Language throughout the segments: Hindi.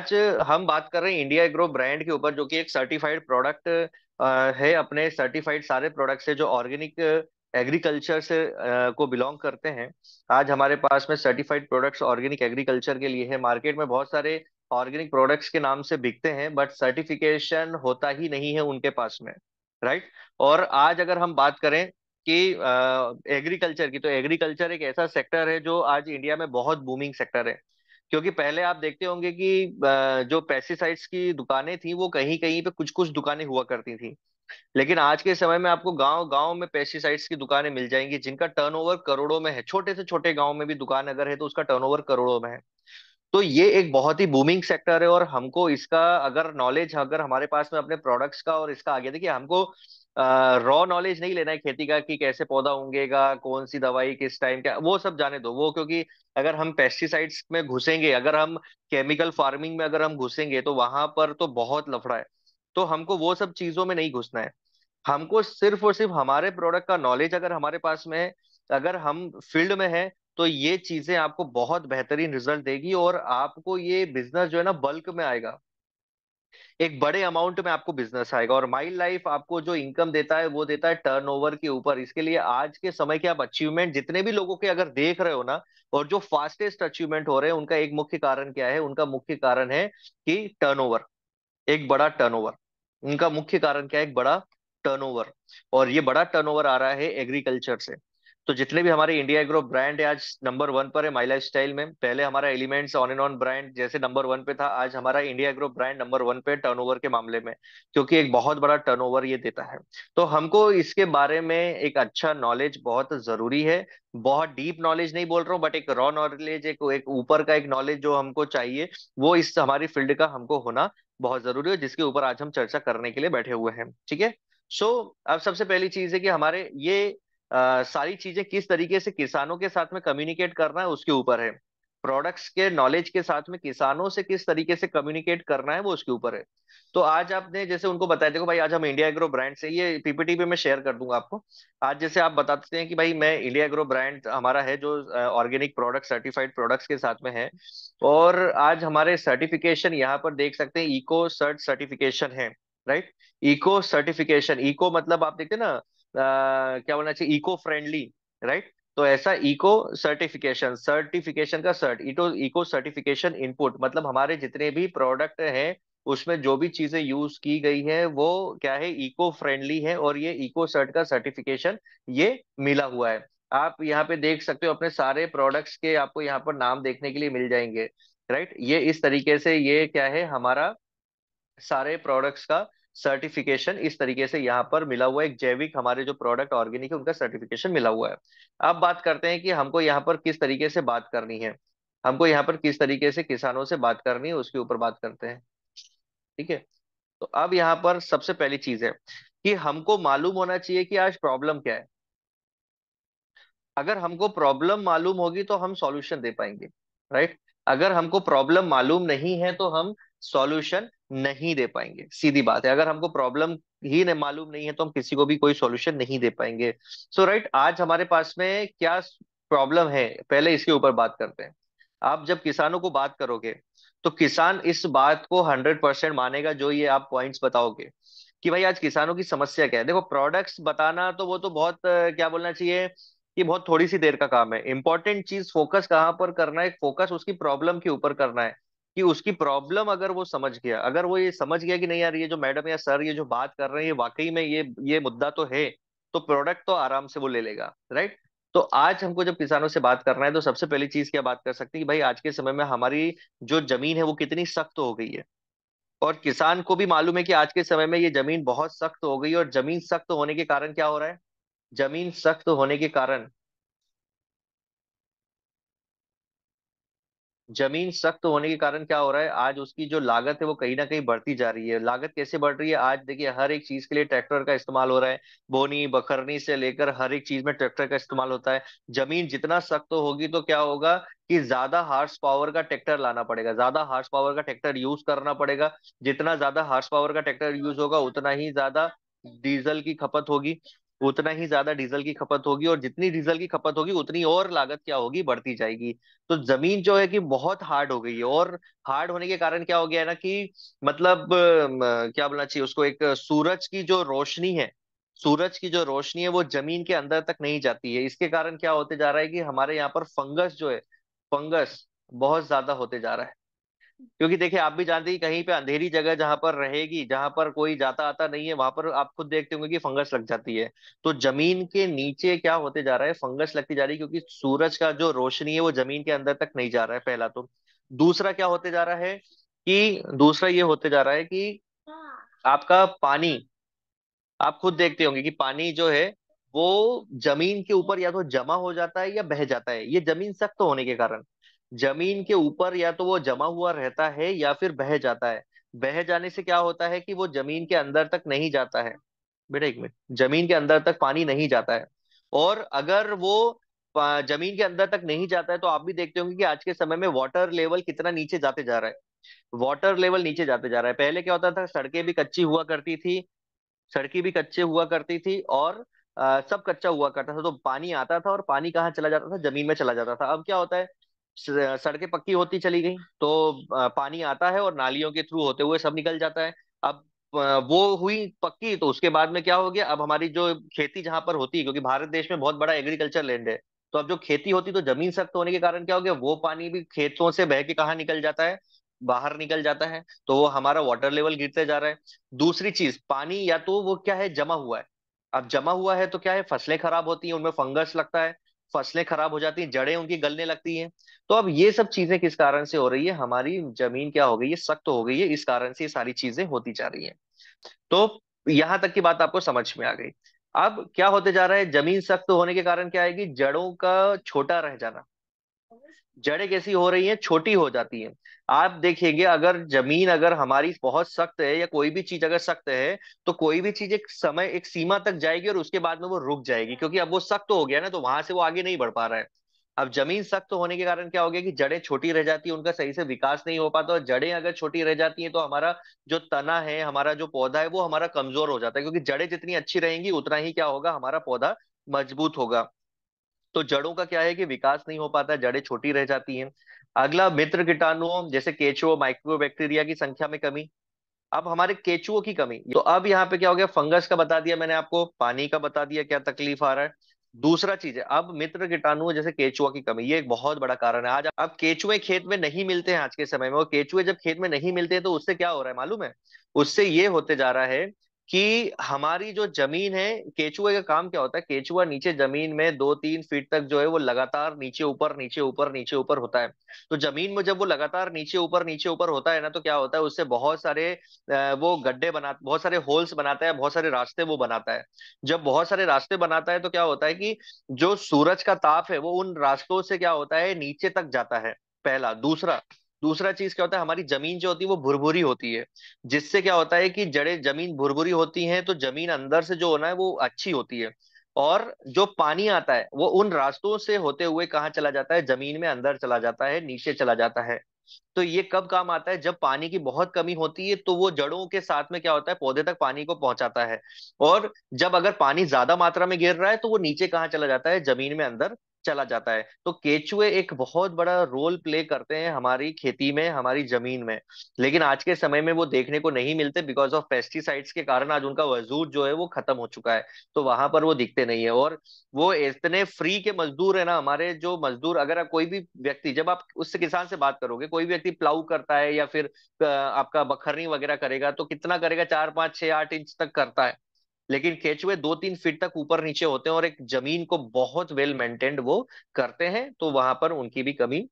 आज हम बात कर रहे हैं इंडिया एग्रो ब्रांड के ऊपर जो कि एक सर्टिफाइड प्रोडक्ट है अपने सर्टिफाइड सारे प्रोडक्ट्स से जो ऑर्गेनिक एग्रीकल्चर से को बिलोंग करते हैं आज हमारे पास में सर्टिफाइड प्रोडक्ट्स ऑर्गेनिक एग्रीकल्चर के लिए है मार्केट में बहुत सारे ऑर्गेनिक प्रोडक्ट्स के नाम से बिकते हैं बट सर्टिफिकेशन होता ही नहीं है उनके पास में राइट और आज अगर हम बात करें कि एग्रीकल्चर की तो एग्रीकल्चर एक ऐसा सेक्टर है जो आज इंडिया में बहुत बूमिंग सेक्टर है क्योंकि पहले आप देखते होंगे कि जो पेस्टिसाइड्स की दुकानें थी वो कहीं कहीं पे कुछ कुछ दुकानें हुआ करती थी लेकिन आज के समय में आपको गांव गांव में पेस्टिसाइड्स की दुकानें मिल जाएंगी जिनका टर्नओवर करोड़ों में है छोटे से छोटे गांव में भी दुकान अगर है तो उसका टर्नओवर करोड़ों में है तो ये एक बहुत ही बूमिंग सेक्टर है और हमको इसका अगर नॉलेज अगर हमारे पास में अपने प्रोडक्ट्स का और इसका आगे देखिए हमको रॉ नॉलेज नहीं लेना है खेती का कि कैसे पौधा उगेगा कौन सी दवाई किस टाइम क्या वो सब जाने दो वो क्योंकि अगर हम पेस्टिसाइड्स में घुसेंगे अगर हम केमिकल फार्मिंग में अगर हम घुसेंगे तो वहां पर तो बहुत लफड़ा है तो हमको वो सब चीजों में नहीं घुसना है हमको सिर्फ और सिर्फ हमारे प्रोडक्ट का नॉलेज अगर हमारे पास में है अगर हम फील्ड में है तो ये चीजें आपको बहुत बेहतरीन रिजल्ट देगी और आपको ये बिजनेस जो है ना बल्क में आएगा एक बड़े अमाउंट में आपको बिजनेस आएगा और माइल लाइफ आपको जो इनकम देता है वो देता है टर्नओवर के ऊपर इसके लिए आज के समय के आप अचीवमेंट जितने भी लोगों के अगर देख रहे हो ना और जो फास्टेस्ट अचीवमेंट हो रहे हैं उनका एक मुख्य कारण क्या है उनका मुख्य कारण है कि टर्नओवर एक बड़ा टर्नओवर उनका मुख्य कारण क्या है एक बड़ा टर्नओवर और ये बड़ा टर्नओवर आ रहा है एग्रीकल्चर से तो जितने भी हमारे इंडिया एग्रो ब्रांड है आज नंबर वन पर है माई लाइफ स्टाइल में पहले हमारा elements on and on brand जैसे नंबर वन पे था आज हमारा India agro brand number one पे टर्न के मामले में क्योंकि एक बहुत बड़ा टर्न ये देता है तो हमको इसके बारे में एक अच्छा नॉलेज बहुत जरूरी है बहुत डीप नॉलेज नहीं बोल रहा हूँ बट एक रॉ नॉलेज एक एक ऊपर का एक नॉलेज जो हमको चाहिए वो इस हमारी फील्ड का हमको होना बहुत जरूरी है जिसके ऊपर आज हम चर्चा करने के लिए बैठे हुए हैं ठीक है सो so, अब सबसे पहली चीज है कि हमारे ये आ, सारी चीजें किस तरीके से किसानों के साथ में कम्युनिकेट करना है उसके ऊपर है प्रोडक्ट्स के नॉलेज के साथ में किसानों से किस तरीके से कम्युनिकेट करना है वो उसके ऊपर है तो आज आपने जैसे उनको बताया देखो भाई आज हम इंडिया एग्रो ब्रांड से ये पीपीटी पे मैं शेयर कर दूंगा आपको आज जैसे आप बताते हैं कि भाई मैं इंडिया एग्रो ब्रांड हमारा है जो ऑर्गेनिक प्रोडक्ट सर्टिफाइड प्रोडक्ट्स के साथ में है और आज हमारे सर्टिफिकेशन यहाँ पर देख सकते हैं इको सर्ट सर्टिफिकेशन है राइट इको सर्टिफिकेशन इको मतलब आप देखते ना क्या बोलना चाहिए इको फ्रेंडली राइट तो ऐसा इको सर्टिफिकेशन सर्टिफिकेशन का सर्ट इटो इको सर्टिफिकेशन इनपुट मतलब हमारे जितने भी प्रोडक्ट हैं उसमें जो भी चीजें यूज की गई है वो क्या है इको फ्रेंडली है और ये इको सर्ट का सर्टिफिकेशन ये मिला हुआ है आप यहाँ पे देख सकते हो अपने सारे प्रोडक्ट्स के आपको यहाँ पर नाम देखने के लिए मिल जाएंगे राइट ये इस तरीके से ये क्या है हमारा सारे प्रोडक्ट्स का सर्टिफिकेशन इस तरीके से यहाँ पर मिला हुआ है एक जैविक हमारे जो प्रोडक्ट ऑर्गेनिक है उनका सर्टिफिकेशन मिला हुआ है अब बात करते हैं कि हमको यहाँ पर किस तरीके से बात करनी है हमको यहाँ पर किस तरीके से किसानों से बात करनी है उसके ऊपर बात करते हैं ठीक है तो अब यहाँ पर सबसे पहली चीज है कि हमको मालूम होना चाहिए कि आज प्रॉब्लम क्या है अगर हमको प्रॉब्लम मालूम होगी तो हम सॉल्यूशन दे पाएंगे राइट अगर हमको प्रॉब्लम मालूम नहीं है तो हम सॉल्यूशन नहीं दे पाएंगे सीधी बात है अगर हमको प्रॉब्लम ही नहीं मालूम नहीं है तो हम किसी को भी कोई सॉल्यूशन नहीं दे पाएंगे सो so, राइट right, आज हमारे पास में क्या प्रॉब्लम है पहले इसके ऊपर बात करते हैं आप जब किसानों को बात करोगे तो किसान इस बात को हंड्रेड परसेंट मानेगा जो ये आप पॉइंट्स बताओगे कि भाई आज किसानों की समस्या क्या है देखो प्रोडक्ट्स बताना तो वो तो बहुत क्या बोलना चाहिए कि बहुत थोड़ी सी देर का काम है इंपॉर्टेंट चीज फोकस कहाँ पर करना है फोकस उसकी प्रॉब्लम के ऊपर करना है कि उसकी प्रॉब्लम अगर वो समझ गया अगर वो ये समझ गया कि नहीं यार ये जो मैडम या सर ये जो बात कर रहे हैं ये वाकई में ये ये मुद्दा तो है तो प्रोडक्ट तो आराम से वो ले लेगा राइट तो आज हमको जब किसानों से बात करना है तो सबसे पहली चीज क्या बात कर सकते हैं कि भाई आज के समय में हमारी जो जमीन है वो कितनी सख्त हो गई है और किसान को भी मालूम है कि आज के समय में ये जमीन बहुत सख्त हो गई और जमीन सख्त होने के कारण क्या हो रहा है जमीन सख्त होने के कारण जमीन सख्त होने के कारण क्या हो रहा है आज उसकी जो लागत है वो कहीं ना कहीं बढ़ती जा रही है लागत कैसे बढ़ रही है आज देखिए हर एक चीज के लिए ट्रैक्टर का इस्तेमाल हो रहा है बोनी बखरनी से लेकर हर एक चीज में ट्रैक्टर का इस्तेमाल होता है जमीन जितना सख्त होगी तो क्या होगा कि ज्यादा हार्स पावर का ट्रैक्टर लाना पड़ेगा ज्यादा हार्स पावर का ट्रैक्टर यूज करना पड़ेगा जितना ज्यादा हार्स पावर का ट्रैक्टर यूज होगा उतना ही ज्यादा डीजल की खपत होगी उतना ही ज्यादा डीजल की खपत होगी और जितनी डीजल की खपत होगी उतनी और लागत क्या होगी बढ़ती जाएगी तो जमीन जो है कि बहुत हार्ड हो गई है और हार्ड होने के कारण क्या हो गया है ना कि मतलब क्या बोलना चाहिए उसको एक सूरज की जो रोशनी है सूरज की जो रोशनी है वो जमीन के अंदर तक नहीं जाती है इसके कारण क्या होते जा रहा है कि हमारे यहाँ पर फंगस जो है फंगस बहुत ज्यादा होते जा रहा है क्योंकि देखिए आप भी जानते हैं कहीं पे अंधेरी जगह जहां पर रहेगी जहां पर कोई जाता आता नहीं है वहां पर आप खुद देखते होंगे कि फंगस लग जाती है तो जमीन के नीचे क्या होते जा रहा है फंगस लगती जा रही है क्योंकि सूरज का जो रोशनी है वो जमीन के अंदर तक नहीं जा रहा है पहला तो दूसरा क्या होते जा रहा है कि दूसरा ये होते जा रहा है कि आपका पानी आप खुद देखते होंगे कि पानी जो है वो जमीन के ऊपर या तो जमा हो जाता है या बह जाता है ये जमीन सख्त होने के कारण जमीन के ऊपर या तो वो जमा हुआ रहता है या फिर बह जाता है बह जाने से क्या होता है कि वो जमीन के अंदर तक नहीं जाता है बेटा एक मिनट जमीन के अंदर तक पानी नहीं जाता है और अगर वो जमीन के अंदर तक नहीं जाता है तो आप भी देखते होंगे कि आज के समय में वाटर लेवल कितना नीचे जाते जा रहा है वाटर लेवल नीचे जाते जा रहा है पहले क्या होता था सड़कें भी कच्ची हुआ करती थी सड़की भी कच्चे हुआ करती थी और आ, सब कच्चा हुआ करता था तो पानी आता था और पानी कहाँ चला जाता था जमीन में चला जाता था अब क्या होता है सड़कें पक्की होती चली गई तो पानी आता है और नालियों के थ्रू होते हुए सब निकल जाता है अब वो हुई पक्की तो उसके बाद में क्या हो गया अब हमारी जो खेती जहां पर होती है क्योंकि भारत देश में बहुत बड़ा एग्रीकल्चर लैंड है तो अब जो खेती होती तो जमीन सख्त होने के कारण क्या हो गया वो पानी भी खेतों से बह के कहाँ निकल जाता है बाहर निकल जाता है तो वो हमारा वाटर लेवल गिरते जा रहा है दूसरी चीज पानी या तो वो क्या है जमा हुआ है अब जमा हुआ है तो क्या है फसलें खराब होती हैं उनमें फंगस लगता है फसलें खराब हो जाती हैं जड़ें उनकी गलने लगती हैं तो अब ये सब चीजें किस कारण से हो रही है हमारी जमीन क्या हो गई है सख्त हो गई है इस कारण से ये सारी चीजें होती जा रही है तो यहां तक की बात आपको समझ में आ गई अब क्या होते जा रहा है जमीन सख्त होने के कारण क्या आएगी जड़ों का छोटा रह जाना जड़ें कैसी हो रही हैं छोटी हो जाती हैं आप देखेंगे अगर जमीन अगर हमारी बहुत सख्त है या कोई भी चीज अगर सख्त है तो कोई भी चीज एक समय एक सीमा तक जाएगी और उसके बाद में वो रुक जाएगी क्योंकि अब वो सख्त हो गया ना तो वहां से वो आगे नहीं बढ़ पा रहा है अब जमीन सख्त होने के कारण क्या हो गया कि जड़ें छोटी रह जाती है उनका सही से विकास नहीं हो पाता और जड़ें अगर छोटी रह जाती हैं तो हमारा जो तना है हमारा जो पौधा है वो हमारा कमजोर हो जाता है क्योंकि जड़ें जितनी अच्छी रहेंगी उतना ही क्या होगा हमारा पौधा मजबूत होगा तो जड़ों का क्या है कि विकास नहीं हो पाता जड़ें छोटी रह जाती हैं अगला मित्र कीटाणुओं जैसे केचुओ माइक्रो बैक्टीरिया की संख्या में कमी अब हमारे केचुओं की कमी तो अब यहाँ पे क्या हो गया फंगस का बता दिया मैंने आपको पानी का बता दिया क्या तकलीफ आ रहा है दूसरा चीज है अब मित्र कीटाणु जैसे केचुआ की कमी ये एक बहुत बड़ा कारण है आज अब केचुए खेत में नहीं मिलते हैं आज के समय में और केचुए जब खेत में नहीं मिलते हैं तो उससे क्या हो रहा है मालूम है उससे ये होते जा रहा है कि हमारी जो जमीन है केचुए का काम क्या होता है केचुआ नीचे जमीन में दो तीन फीट तक जो है वो लगातार नीचे ऊपर नीचे ऊपर नीचे ऊपर होता है तो जमीन में जब वो लगातार नीचे ऊपर नीचे ऊपर होता है ना तो क्या होता है उससे बहुत सारे वो गड्ढे बना बहुत सारे होल्स बनाता है बहुत सारे रास्ते वो बनाता है जब बहुत सारे रास्ते बनाता है तो क्या होता है कि जो सूरज का ताप है वो उन रास्तों से क्या होता है नीचे तक जाता है पहला दूसरा दूसरा चीज क्या होता है हमारी जमीन जो होती है वो भुरभुरी होती है जिससे क्या होता है कि जड़े जमीन भुरभुरी होती है तो जमीन अंदर से जो होना है वो अच्छी होती है और जो पानी आता है वो उन रास्तों से होते हुए कहाँ चला जाता है जमीन में अंदर चला जाता है नीचे चला जाता है तो ये कब काम आता है जब पानी की बहुत कमी होती है तो वो जड़ों के साथ में क्या होता है पौधे तक पानी को पहुंचाता है और जब अगर पानी ज्यादा मात्रा में गिर रहा है तो वो नीचे कहाँ चला जाता है जमीन में अंदर चला जाता है तो केचुए एक बहुत बड़ा रोल प्ले करते हैं हमारी खेती में हमारी जमीन में लेकिन आज के समय में वो देखने को नहीं मिलते बिकॉज ऑफ पेस्टिसाइड्स के कारण आज उनका वजूद जो है वो खत्म हो चुका है तो वहां पर वो दिखते नहीं है और वो इतने फ्री के मजदूर है ना हमारे जो मजदूर अगर कोई भी व्यक्ति जब आप उससे किसान से बात करोगे कोई व्यक्ति प्लाऊ करता है या फिर आपका बखरनी वगैरह करेगा तो कितना करेगा चार पांच छह आठ इंच तक करता है लेकिन केचुए दो तीन फीट तक ऊपर नीचे होते हैं और एक जमीन को बहुत वेल मेंटेन्ड वो करते हैं तो वहां पर उनकी भी कमी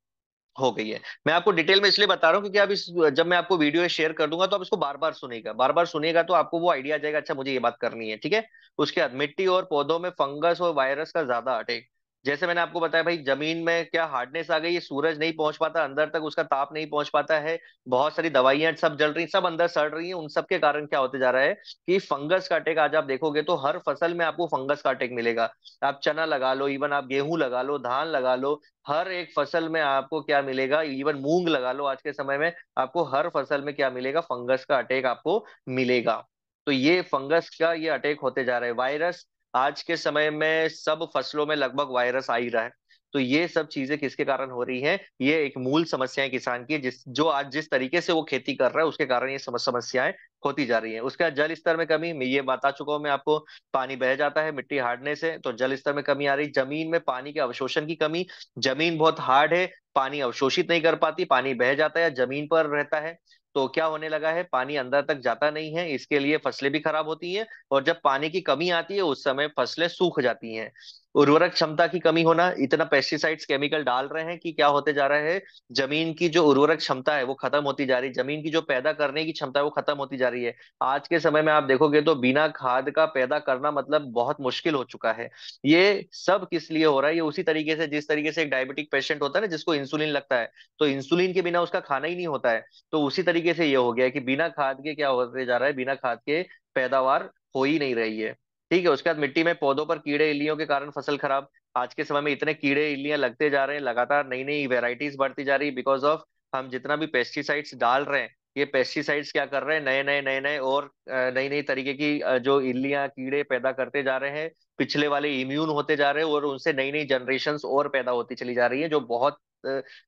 हो गई है मैं आपको डिटेल में इसलिए बता रहा हूँ क्योंकि आप इस जब मैं आपको वीडियो शेयर कर दूंगा तो आप इसको बार बार सुनेगा बार बार सुनेगा तो आपको वो आइडिया आ जाएगा अच्छा मुझे ये बात करनी है ठीक है उसके बाद मिट्टी और पौधों में फंगस और वायरस का ज्यादा अटैक जैसे मैंने आपको बताया भाई जमीन में क्या हार्डनेस आ गई है सूरज नहीं पहुंच पाता अंदर तक उसका ताप नहीं पहुंच पाता है बहुत सारी दवाइयां सब जल रही सब अंदर सड़ रही हैं उन सब के कारण क्या होते जा रहा है कि फंगस का अटैक आज आप देखोगे तो हर फसल में आपको फंगस का अटैक मिलेगा आप चना लगा लो इवन आप गेहूं लगा लो धान लगा लो हर एक फसल में आपको क्या मिलेगा इवन मूंग लगा लो आज के समय में आपको हर फसल में क्या मिलेगा फंगस का अटैक आपको मिलेगा तो ये फंगस का ये अटैक होते जा रहे है वायरस आज के समय में सब फसलों में लगभग वायरस आ ही रहा है तो ये सब चीजें किसके कारण हो रही हैं ये एक मूल समस्या है किसान की जिस जो आज जिस तरीके से वो खेती कर रहा है उसके कारण ये समस्याएं होती जा रही हैं उसका जल स्तर में कमी मैं ये बता चुका हूं मैं आपको पानी बह जाता है मिट्टी हार्डने से तो जल स्तर में कमी आ रही जमीन में पानी के अवशोषण की कमी जमीन बहुत हार्ड है पानी अवशोषित नहीं कर पाती पानी बह जाता है जमीन पर रहता है तो क्या होने लगा है पानी अंदर तक जाता नहीं है इसके लिए फसलें भी खराब होती हैं और जब पानी की कमी आती है उस समय फसलें सूख जाती हैं उर्वरक क्षमता की कमी होना इतना पेस्टिसाइड्स केमिकल डाल रहे हैं कि क्या होते जा रहा है जमीन की जो उर्वरक क्षमता है वो खत्म होती जा रही है जमीन की जो पैदा करने की क्षमता है वो खत्म होती जा रही है आज के समय में आप देखोगे तो बिना खाद का पैदा करना मतलब बहुत मुश्किल हो चुका है ये सब किस लिए हो रहा है ये उसी तरीके से जिस तरीके से एक डायबिटिक पेशेंट होता है ना जिसको इंसुलिन लगता है तो इंसुलिन के बिना उसका खाना ही नहीं होता है तो उसी तरीके से ये हो गया कि बिना खाद के क्या होते जा रहा है बिना खाद के पैदावार हो ही नहीं रही है ठीक है उसके बाद मिट्टी में पौधों पर कीड़े इलियों के कारण फसल खराब आज के समय में इतने कीड़े इलियां लगते जा रहे हैं लगातार नई नई वेराइटीज बढ़ती जा रही है बिकॉज ऑफ हम जितना भी पेस्टिसाइड्स डाल रहे हैं ये पेस्टिसाइड्स क्या कर रहे हैं नए नए नए नए और नई नई तरीके की जो इल्लियां कीड़े पैदा करते जा रहे हैं पिछले वाले इम्यून होते जा रहे हैं और उनसे नई नई जनरेशन और पैदा होती चली जा रही है जो बहुत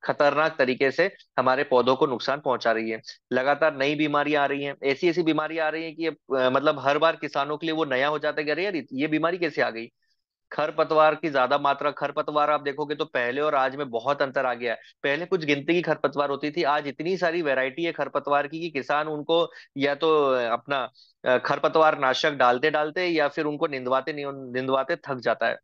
खतरनाक तरीके से हमारे पौधों को नुकसान पहुंचा रही है लगातार नई बीमारियां आ रही हैं ऐसी ऐसी बीमारियां आ रही हैं कि मतलब हर बार किसानों के लिए वो नया हो जाता है कि अरे यार ये बीमारी कैसे आ गई खरपतवार की ज्यादा मात्रा खरपतवार आप देखोगे तो पहले और आज में बहुत अंतर आ गया है पहले कुछ गिनती की खरपतवार होती थी आज इतनी सारी वैरायटी है खरपतवार की कि किसान उनको या तो अपना खरपतवार नाशक डालते डालते या फिर उनको निंदवाते निंदवाते थक जाता है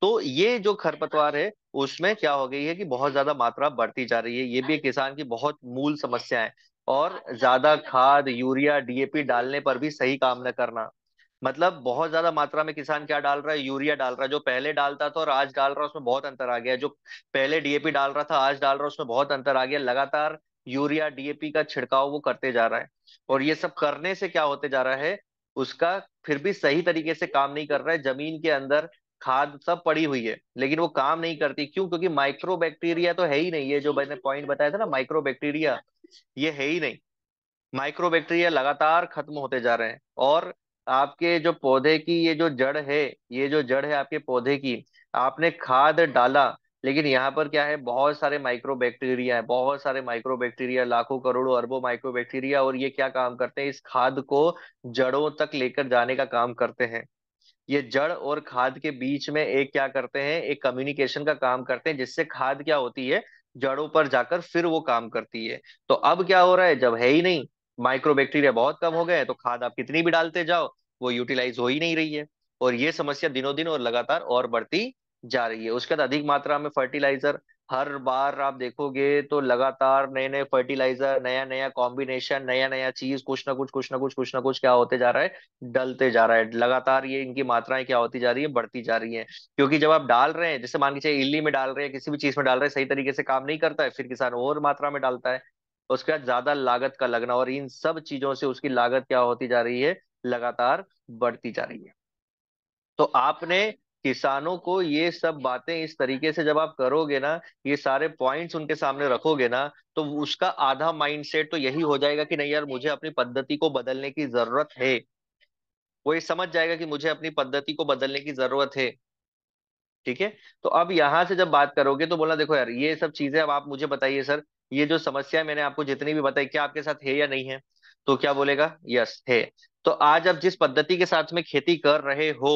तो ये जो खरपतवार है उसमें क्या हो गई है कि बहुत ज्यादा मात्रा बढ़ती जा रही है ये भी किसान की बहुत मूल समस्या है और ज्यादा खाद यूरिया डीएपी डालने पर भी सही काम न करना मतलब बहुत ज्यादा मात्रा में किसान क्या डाल रहा है यूरिया डाल रहा है जो पहले डालता था और आज डाल रहा है उसमें बहुत अंतर आ गया जो पहले डीएपी डाल रहा था आज डाल रहा है उसमें बहुत अंतर आ गया लगातार यूरिया डीएपी का छिड़काव वो करते जा रहा है और ये सब करने से क्या होते जा रहा है उसका फिर भी सही तरीके से काम नहीं कर रहा है जमीन के अंदर खाद सब पड़ी हुई है लेकिन वो काम नहीं करती क्यों क्योंकि माइक्रो बैक्टीरिया तो है ही नहीं ये जो मैंने पॉइंट बताया था ना माइक्रो बैक्टीरिया ये है ही नहीं माइक्रो बैक्टीरिया लगातार खत्म होते जा रहे हैं और आपके जो पौधे की ये जो जड़ है ये जो जड़ है आपके पौधे की आपने खाद डाला लेकिन यहाँ पर क्या है बहुत सारे माइक्रो बैक्टीरिया है बहुत सारे माइक्रो बैक्टीरिया लाखों करोड़ों अरबों माइक्रो बैक्टीरिया और ये क्या काम करते हैं इस खाद को जड़ों तक लेकर जाने का काम करते हैं ये जड़ और खाद के बीच में एक क्या करते हैं एक कम्युनिकेशन का काम करते हैं जिससे खाद क्या होती है जड़ों पर जाकर फिर वो काम करती है तो अब क्या हो रहा है जब है ही नहीं माइक्रो बैक्टीरिया बहुत कम हो गए हैं तो खाद आप कितनी भी डालते जाओ वो यूटिलाइज हो ही नहीं रही है और ये समस्या दिनों दिन और लगातार और बढ़ती जा रही है उसके बाद अधिक मात्रा में फर्टिलाइजर हर बार आप देखोगे तो लगातार नए नए फर्टिलाइजर नया नया कॉम्बिनेशन नया नया चीज कुछ ना कुछ कुछ ना कुछ कुछ ना कुछ क्या होते जा रहा है डलते जा रहा है लगातार ये इनकी मात्राएं क्या होती जा रही है बढ़ती जा रही है क्योंकि जब आप डाल रहे हैं जैसे मान लीजिए इली में डाल रहे हैं किसी भी चीज में डाल रहे हैं सही तरीके से काम नहीं करता है फिर किसान और मात्रा में डालता है उसके बाद ज्यादा लागत का लगना और इन सब चीजों से उसकी लागत क्या होती जा रही है लगातार बढ़ती जा रही है तो आपने किसानों को ये सब बातें इस तरीके से जब आप करोगे ना ये सारे पॉइंट्स उनके सामने रखोगे ना तो उसका आधा माइंडसेट तो यही हो जाएगा कि नहीं यार मुझे अपनी पद्धति को बदलने की जरूरत है वो ये समझ जाएगा कि मुझे अपनी पद्धति को बदलने की जरूरत है ठीक है तो अब यहाँ से जब बात करोगे तो बोला देखो यार ये सब चीजें अब आप मुझे बताइए सर ये जो समस्या मैंने आपको जितनी भी बताई क्या आपके साथ है या नहीं है तो क्या बोलेगा यस है तो आज आप जिस पद्धति के साथ में खेती कर रहे हो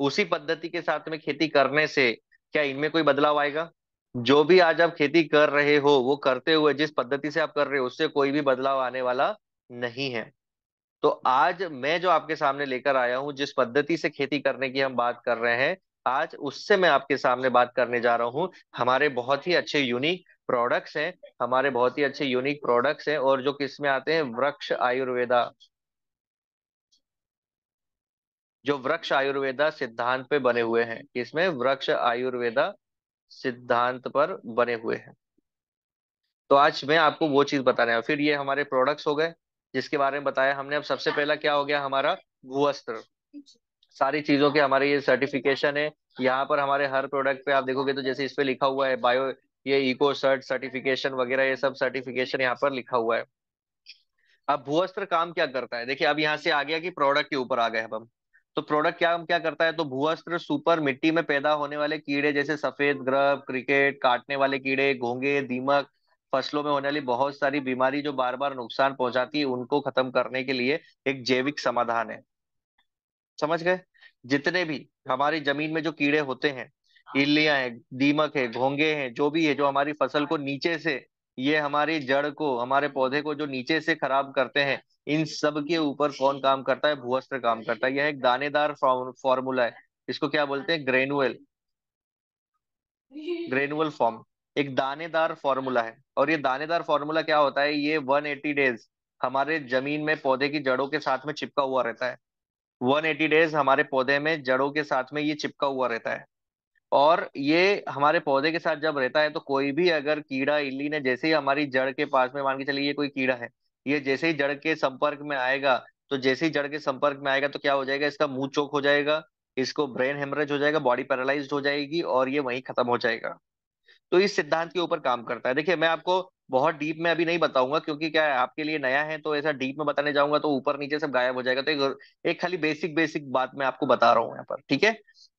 उसी पद्धति के साथ में खेती करने से क्या इनमें कोई बदलाव आएगा जो भी आज आप खेती कर रहे हो वो करते हुए जिस पद्धति से आप कर रहे हो उससे कोई भी बदलाव आने वाला नहीं है तो आज मैं जो आपके सामने लेकर आया हूं जिस पद्धति से खेती करने की हम बात कर रहे हैं आज उससे मैं आपके सामने बात करने जा रहा हूं हमारे बहुत ही अच्छे यूनिक प्रोडक्ट्स हैं हमारे बहुत ही अच्छे यूनिक प्रोडक्ट्स हैं और जो किस में आते हैं वृक्ष आयुर्वेदा जो वृक्ष आयुर्वेदा सिद्धांत पे बने हुए हैं इसमें वृक्ष आयुर्वेदा सिद्धांत पर बने हुए हैं तो आज मैं आपको वो चीज बता रहा हूँ फिर ये हमारे प्रोडक्ट्स हो गए जिसके बारे में बताया हमने अब सबसे पहला क्या हो गया हमारा भूअस्त्र सारी चीजों के हमारे ये सर्टिफिकेशन है यहाँ पर हमारे हर प्रोडक्ट पे आप देखोगे तो जैसे इस पे लिखा हुआ है बायो ये इको सर्ट सर्टिफिकेशन वगैरह ये सब सर्टिफिकेशन यहाँ पर लिखा हुआ है अब भूअस्त्र काम क्या करता है देखिए अब यहाँ से आ गया कि प्रोडक्ट के ऊपर आ गए अब हम तो प्रोडक्ट क्या क्या करता है तो भूअस्त्र सुपर मिट्टी में पैदा होने वाले कीड़े जैसे सफेद ग्रह क्रिकेट काटने वाले कीड़े घोंगे दीमक फसलों में होने वाली बहुत सारी बीमारी जो बार बार नुकसान पहुंचाती है उनको खत्म करने के लिए एक जैविक समाधान है समझ गए जितने भी हमारी जमीन में जो कीड़े होते हैं इल्लियां हैं दीमक है घोंगे हैं जो भी है जो हमारी फसल को नीचे से ये हमारी जड़ को हमारे पौधे को जो नीचे से खराब करते हैं इन सब के ऊपर कौन काम करता है भूअस्त्र काम करता है यह एक दानेदार फॉर्मूला है इसको क्या बोलते हैं ग्रेनुअल ग्रेनुअल फॉर्म एक दानेदार फॉर्मूला है और ये दानेदार फॉर्मूला क्या होता है ये 180 डेज हमारे जमीन में पौधे की जड़ों के साथ में चिपका हुआ रहता है 180 डेज हमारे पौधे में जड़ों के साथ में ये चिपका हुआ रहता है और ये हमारे पौधे के साथ जब रहता है तो कोई भी अगर कीड़ा इल्ली ने जैसे ही हमारी जड़ के पास में मान के चलिए ये कोई कीड़ा है ये जैसे ही जड़ के संपर्क में आएगा तो जैसे ही जड़ के संपर्क में आएगा तो क्या हो जाएगा इसका मुंह चोक हो जाएगा इसको ब्रेन हेमरेज हो जाएगा बॉडी पैरालाइज हो जाएगी और ये वहीं खत्म हो जाएगा तो इस सिद्धांत के ऊपर काम करता है देखिए मैं आपको बहुत डीप में अभी नहीं बताऊंगा क्योंकि क्या है आपके लिए नया है तो ऐसा डीप में बताने जाऊंगा तो ऊपर नीचे सब गायब हो जाएगा तो एक, एक खाली बेसिक बेसिक बात मैं आपको बता रहा हूँ यहाँ पर ठीक है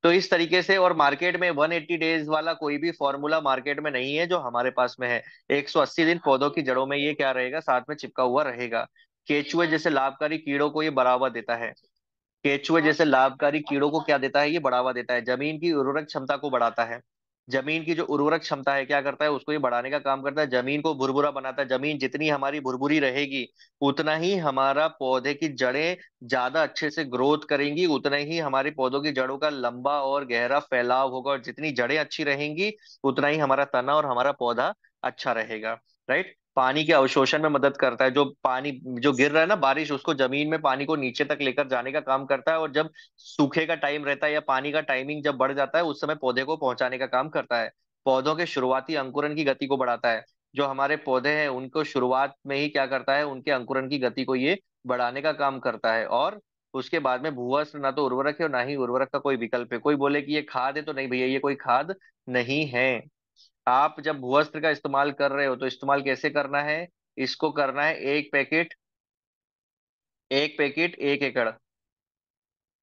तो इस तरीके से और मार्केट में 180 डेज वाला कोई भी फॉर्मूला मार्केट में नहीं है जो हमारे पास में है 180 दिन पौधों की जड़ों में ये क्या रहेगा साथ में चिपका हुआ रहेगा केचुए जैसे लाभकारी कीड़ों को ये बढ़ावा देता है केचुए जैसे लाभकारी कीड़ों को क्या देता है ये बढ़ावा देता है जमीन की उर्वरक क्षमता को बढ़ाता है जमीन की जो उर्वरक क्षमता है क्या करता है उसको ये बढ़ाने का काम करता है जमीन को भुरभुरा बनाता है जमीन जितनी हमारी भुरभुरी रहेगी उतना ही हमारा पौधे की जड़ें ज्यादा अच्छे से ग्रोथ करेंगी उतना ही हमारे पौधों की जड़ों का लंबा और गहरा फैलाव होगा और जितनी जड़ें अच्छी रहेंगी उतना ही हमारा तना और हमारा पौधा अच्छा रहेगा राइट पानी के अवशोषण में मदद करता है जो पानी जो गिर रहा है ना बारिश उसको जमीन में पानी को नीचे तक लेकर जाने का काम करता है और जब सूखे का टाइम रहता है या पानी का टाइमिंग जब बढ़ जाता है उस समय पौधे को पहुंचाने का काम करता है पौधों के शुरुआती अंकुरन की गति को बढ़ाता है जो हमारे पौधे हैं उनको शुरुआत में ही क्या करता है उनके अंकुरन की गति को ये बढ़ाने का काम करता है और उसके बाद में भूवस्त्र ना तो उर्वरक है और ना ही उर्वरक का कोई विकल्प है कोई बोले कि ये खाद है तो नहीं भैया ये कोई खाद नहीं है आप जब भूअस्त्र का इस्तेमाल कर रहे हो तो इस्तेमाल कैसे करना है इसको करना है एक पैकेट एक पैकेट एक एकड़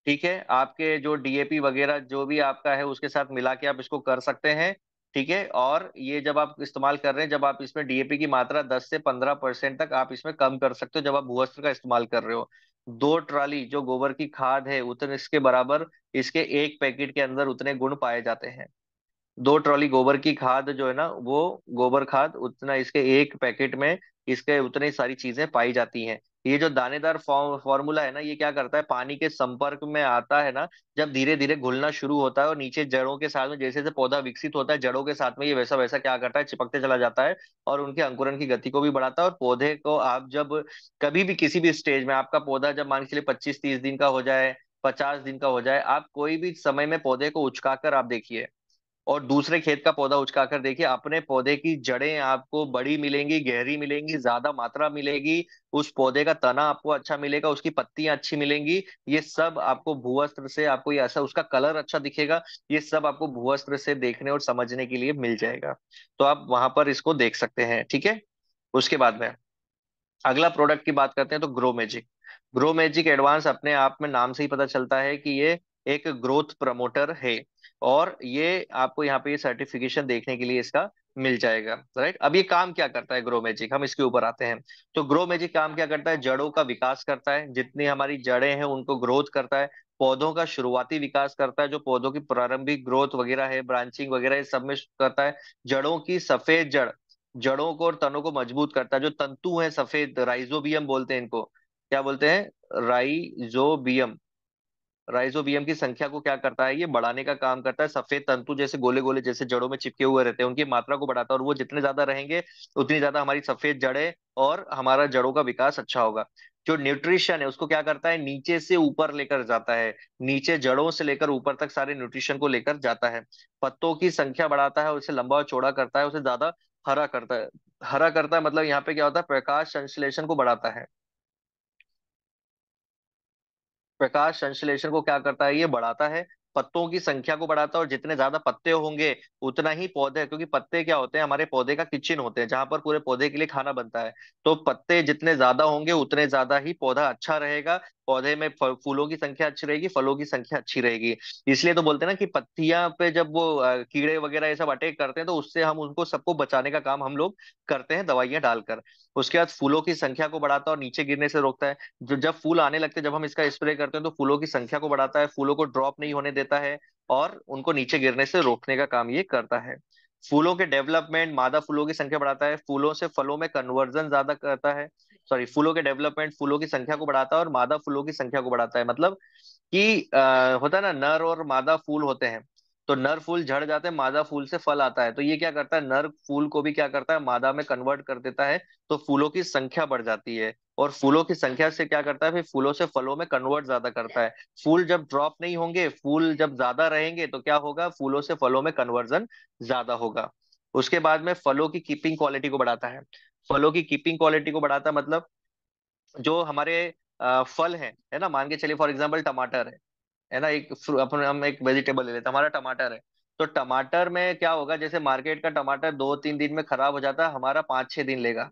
ठीक है आपके जो डीएपी वगैरह जो भी आपका है उसके साथ मिला के आप इसको कर सकते हैं ठीक है और ये जब आप इस्तेमाल कर रहे हैं जब आप इसमें डीएपी की मात्रा 10 से 15 परसेंट तक आप इसमें कम कर सकते हो जब आप भूअस्त्र का इस्तेमाल कर रहे हो दो ट्राली जो गोबर की खाद है उतने इसके बराबर इसके एक पैकेट के अंदर उतने गुण पाए जाते हैं दो ट्रॉली गोबर की खाद जो है ना वो गोबर खाद उतना इसके एक पैकेट में इसके उतनी सारी चीजें पाई जाती हैं ये जो दानेदार फॉर्मूला है ना ये क्या करता है पानी के संपर्क में आता है ना जब धीरे धीरे घुलना शुरू होता है और नीचे जड़ों के साथ में जैसे जैसे पौधा विकसित होता है जड़ों के साथ में ये वैसा वैसा क्या करता है चिपकते चला जाता है और उनके अंकुरण की गति को भी बढ़ाता है और पौधे को आप जब कभी भी किसी भी स्टेज में आपका पौधा जब मान के लिए पच्चीस तीस दिन का हो जाए पचास दिन का हो जाए आप कोई भी समय में पौधे को उचका आप देखिए और दूसरे खेत का पौधा उचकाकर देखिए अपने पौधे की जड़ें आपको बड़ी मिलेंगी गहरी मिलेंगी ज्यादा मात्रा मिलेगी उस पौधे का तना आपको अच्छा मिलेगा उसकी पत्तियां अच्छी मिलेंगी ये सब आपको भूवस्त्र से आपको ये ऐसा उसका कलर अच्छा दिखेगा ये सब आपको भूवस्त्र से देखने और समझने के लिए मिल जाएगा तो आप वहां पर इसको देख सकते हैं ठीक है उसके बाद में अगला प्रोडक्ट की बात करते हैं तो grow magic grow magic advance अपने आप में नाम से ही पता चलता है कि ये एक ग्रोथ प्रमोटर है और ये आपको यहाँ पे ये सर्टिफिकेशन देखने के लिए इसका मिल जाएगा राइट अब ये काम क्या करता है ग्रो मैजिक हम इसके ऊपर आते हैं तो ग्रो मैजिक काम क्या करता है जड़ों का विकास करता है जितनी हमारी जड़ें हैं उनको ग्रोथ करता है पौधों का शुरुआती विकास करता है जो पौधों की प्रारंभिक ग्रोथ वगैरह है ब्रांचिंग वगैरह ये सब में करता है जड़ों की सफेद जड़ जड़ों को और तनों को मजबूत करता है जो तंतु है सफेद राइजोबियम बोलते हैं इनको क्या बोलते हैं राइजोबियम राइजोबियम की संख्या को क्या करता है ये बढ़ाने का काम करता है सफेद तंतु जैसे गोले गोले जैसे जड़ों में चिपके हुए रहते हैं उनकी मात्रा को बढ़ाता है और वो जितने ज्यादा रहेंगे उतनी ज्यादा हमारी सफेद जड़ें और हमारा जड़ों का विकास अच्छा होगा जो न्यूट्रिशन है उसको क्या करता है नीचे से ऊपर लेकर जाता है नीचे जड़ों से लेकर ऊपर तक सारे न्यूट्रिशन को लेकर जाता है पत्तों की संख्या बढ़ाता है उसे लंबा और चौड़ा करता है उसे ज्यादा हरा करता है हरा करता है मतलब यहाँ पे क्या होता है प्रकाश संश्लेषण को बढ़ाता है प्रकाश संश्लेषण को क्या करता है ये बढ़ाता है पत्तों की संख्या को बढ़ाता है और जितने ज्यादा पत्ते होंगे उतना ही पौधे क्योंकि पत्ते क्या होते हैं हमारे पौधे का किचन होते हैं जहां पर पूरे पौधे के लिए खाना बनता है तो पत्ते जितने ज्यादा होंगे उतने ज्यादा ही पौधा अच्छा रहेगा पौधे में फूलों की संख्या अच्छी रहेगी फलों की संख्या अच्छी रहेगी इसलिए तो बोलते हैं ना कि पत्तियां पे जब वो कीड़े वगैरह ये सब अटैक करते हैं तो उससे हम उनको सबको बचाने का काम हम लोग करते हैं दवाइयां डालकर उसके बाद फूलों की संख्या को बढ़ाता है और नीचे गिरने से रोकता है जब फूल आने लगते हैं जब हम इसका स्प्रे करते हैं तो फूलों की संख्या को बढ़ाता है फूलों को ड्रॉप नहीं होने देता देता है और उनको नीचे गिरने से रोकने का काम ये करता है फूलों के डेवलपमेंट मादा फूलों की संख्या बढ़ाता है फूलों से फलों में कन्वर्जन ज्यादा करता है सॉरी फूलों के डेवलपमेंट फूलों की संख्या को बढ़ाता है और मादा फूलों की संख्या को बढ़ाता है मतलब कि होता है ना नर और मादा फूल होते हैं तो नर फूल झड़ जाते हैं मादा फूल से फल आता है तो ये क्या करता है नर फूल को भी क्या करता है मादा में कन्वर्ट कर देता है तो फूलों की संख्या बढ़ जाती है और फूलों की संख्या से क्या करता है फिर फूलों से फलों में कन्वर्ट ज्यादा करता है फूल जब ड्रॉप नहीं होंगे फूल जब ज्यादा रहेंगे तो क्या होगा फूलों से फलों में कन्वर्जन ज्यादा होगा उसके बाद में फलों की कीपिंग क्वालिटी को बढ़ाता है फलों की कीपिंग क्वालिटी को बढ़ाता है मतलब जो हमारे फल है है ना मान के चलिए फॉर एग्जाम्पल टमाटर है है ना एक अपने हम एक वेजिटेबल ले लेते हैं हमारा टमाटर है तो टमाटर में क्या होगा जैसे मार्केट का टमाटर दो तीन दिन में खराब हो जाता है हमारा पांच छह दिन लेगा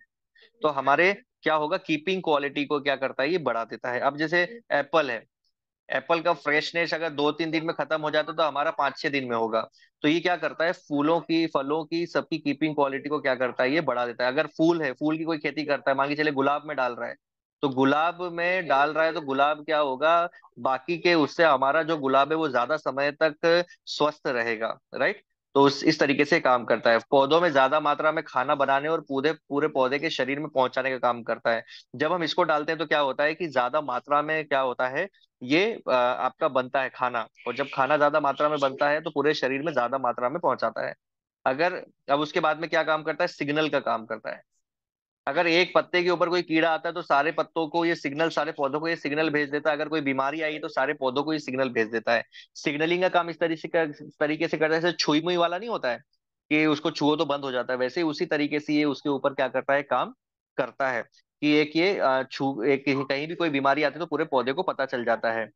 तो हमारे क्या होगा कीपिंग क्वालिटी को क्या करता है ये बढ़ा देता है अब जैसे एप्पल है एप्पल का फ्रेशनेस अगर दो तीन दिन में खत्म हो जाता तो हमारा पांच छह दिन में होगा तो ये क्या करता है फूलों की फलों की सबकी कीपिंग क्वालिटी को क्या करता है ये बढ़ा देता है अगर फूल है फूल की कोई खेती करता है मान के चले गुलाब में डाल रहा है तो गुलाब में डाल रहा है तो गुलाब क्या होगा बाकी के उससे हमारा जो गुलाब है वो ज्यादा समय तक स्वस्थ रहेगा राइट तो इस इस तरीके से काम करता है पौधों में ज्यादा मात्रा में खाना बनाने और पूरे पूरे पौधे के शरीर में पहुंचाने का काम करता है जब हम इसको डालते हैं तो क्या होता है कि ज्यादा मात्रा में क्या होता है ये आपका बनता है खाना और जब खाना ज्यादा मात्रा में बनता है तो पूरे शरीर में ज्यादा मात्रा में पहुंचाता है अगर अब उसके बाद में क्या काम करता है सिग्नल का काम करता है अगर एक पत्ते के ऊपर कोई कीड़ा आता है तो सारे पत्तों को ये सिग्नल सारे पौधों को ये सिग्नल भेज देता है अगर कोई बीमारी आई है तो सारे पौधों को ये सिग्नल भेज देता है सिग्नलिंग का काम इस तरीके का इस तरीके से करता है छुई मुई वाला नहीं होता है कि उसको छुओ तो बंद हो जाता है वैसे उसी तरीके से ये उसके ऊपर क्या करता है काम करता है कि एक ये छू एक कहीं भी कोई बीमारी आती है तो पूरे पौधे को पता चल जाता है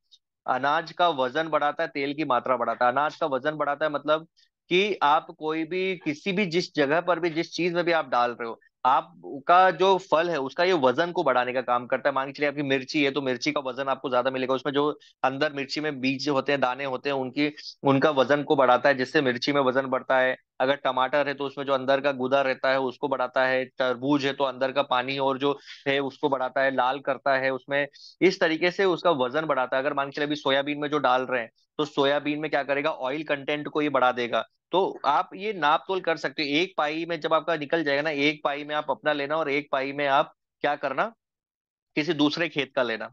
अनाज का वजन बढ़ाता है तेल की मात्रा बढ़ाता है अनाज का वजन बढ़ाता है मतलब कि आप कोई भी किसी भी जिस जगह पर भी जिस चीज में भी आप डाल रहे हो आपका जो फल है उसका ये वजन को बढ़ाने का काम करता है मान के चलिए आपकी मिर्ची है तो मिर्ची का वजन आपको ज्यादा मिलेगा उसमें जो अंदर मिर्ची में बीज होते हैं दाने होते हैं उनकी उनका वजन को बढ़ाता है जिससे मिर्ची में वजन बढ़ता है अगर टमाटर है तो उसमें जो अंदर का गुदा रहता है उसको बढ़ाता है तरबूज है तो अंदर का पानी और जो है उसको बढ़ाता है लाल करता है उसमें इस तरीके से उसका वजन बढ़ाता है अगर मान के चलिए अभी सोयाबीन में जो डाल रहे हैं तो सोयाबीन में क्या करेगा ऑयल कंटेंट को ये बढ़ा देगा तो आप ये नाप तोल कर सकते हो एक पाई में जब आपका निकल जाएगा ना एक पाई में आप अपना लेना और एक पाई में आप क्या करना किसी दूसरे खेत का लेना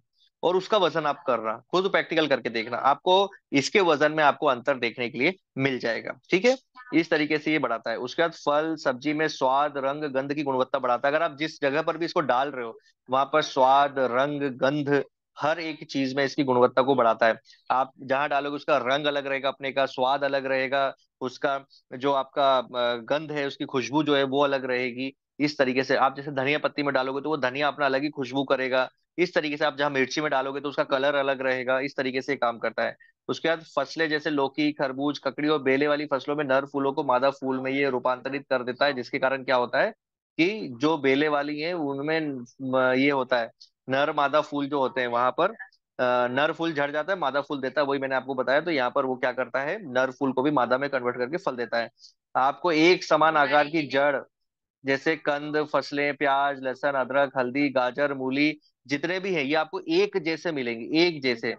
और उसका वजन आप करना खुद प्रैक्टिकल करके देखना आपको इसके वजन में आपको अंतर देखने के लिए मिल जाएगा ठीक है इस तरीके से ये बढ़ाता है उसके बाद फल सब्जी में स्वाद रंग गंध की गुणवत्ता बढ़ाता है अगर आप जिस जगह पर भी इसको डाल रहे हो वहां पर स्वाद रंग गंध हर एक चीज में इसकी गुणवत्ता को बढ़ाता है आप जहाँ डालोगे उसका रंग अलग रहेगा अपने का स्वाद अलग रहेगा उसका जो आपका गंध है उसकी खुशबू जो है वो अलग रहेगी इस तरीके से आप जैसे धनिया पत्ती में डालोगे तो वो धनिया अपना अलग ही खुशबू करेगा इस तरीके से आप जहाँ मिर्ची में डालोगे तो उसका कलर अलग रहेगा इस तरीके से काम करता है उसके बाद फसलें जैसे लौकी खरबूज ककड़ी और बेले वाली फसलों में नर फूलों को मादा फूल में ये रूपांतरित कर देता है जिसके कारण क्या होता है कि जो बेले वाली है उनमें ये होता है नर मादा फूल जो होते हैं वहां पर नर फूल झड़ जाता है मादा फूल देता है वही मैंने आपको बताया तो यहाँ पर वो क्या करता है नर फूल को भी मादा में कन्वर्ट करके फल देता है आपको एक समान आकार की जड़ जैसे कंद फसलें प्याज लहसुन अदरक हल्दी गाजर मूली जितने भी है ये आपको एक जैसे मिलेंगे एक जैसे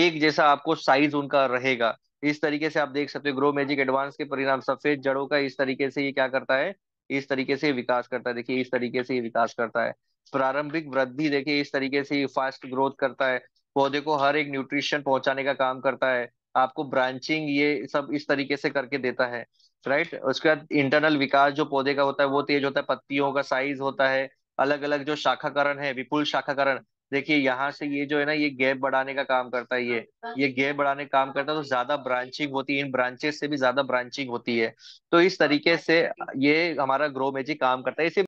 एक जैसा आपको साइज उनका रहेगा इस तरीके से आप देख सकते हो ग्रो मैजिक एडवांस के परिणाम सफेद जड़ों का इस तरीके से ये क्या करता है इस तरीके से विकास करता है देखिए इस तरीके से विकास करता है प्रारंभिक वृद्धि देखिए इस तरीके से फास्ट ग्रोथ करता है पौधे को हर एक न्यूट्रिशन पहुंचाने का काम करता है आपको ब्रांचिंग ये सब इस तरीके से करके देता है राइट उसके बाद इंटरनल विकास जो पौधे का होता है वो तेज होता है पत्तियों का साइज होता है अलग अलग जो शाखाकरण है विपुल शाखाकरण देखिए यहाँ से ये जो है ना ये गैप बढ़ाने का काम करता है ये हाँ, हाँ। ये गैप बढ़ाने का काम करता है तो ज्यादा ब्रांचिंग होती है इन ब्रांचेस से भी ज्यादा ब्रांचिंग होती है तो इस तरीके हाँ, से ये हमारा ग्रो मैजिक काम करता है इसी